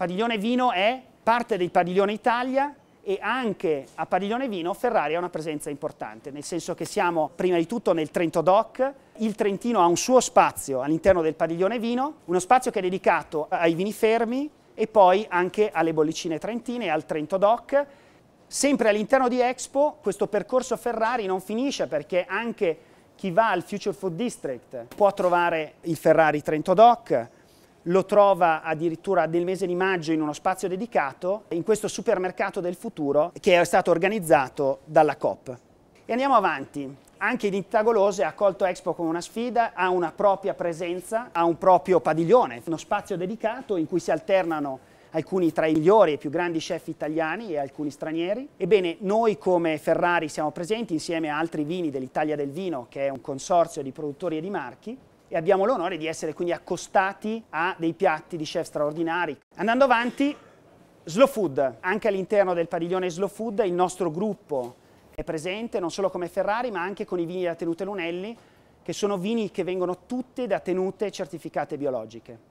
Padiglione Vino è parte del Padiglione Italia e anche a Padiglione Vino Ferrari ha una presenza importante, nel senso che siamo prima di tutto nel Trento Doc, il Trentino ha un suo spazio all'interno del Padiglione Vino, uno spazio che è dedicato ai vini fermi e poi anche alle bollicine trentine e al Trento Doc. Sempre all'interno di Expo questo percorso Ferrari non finisce perché anche chi va al Future Food District può trovare il Ferrari Trento Doc, lo trova addirittura nel mese di maggio in uno spazio dedicato, in questo supermercato del futuro che è stato organizzato dalla COP. E andiamo avanti. Anche in Tagolose ha accolto Expo come una sfida, ha una propria presenza, ha un proprio padiglione, uno spazio dedicato in cui si alternano alcuni tra i migliori e più grandi chef italiani e alcuni stranieri. Ebbene, noi come Ferrari siamo presenti insieme a altri vini dell'Italia del Vino, che è un consorzio di produttori e di marchi, e abbiamo l'onore di essere quindi accostati a dei piatti di chef straordinari. Andando avanti, Slow Food, anche all'interno del padiglione Slow Food il nostro gruppo è presente non solo come Ferrari ma anche con i vini da tenute Lunelli che sono vini che vengono tutti da tenute certificate biologiche.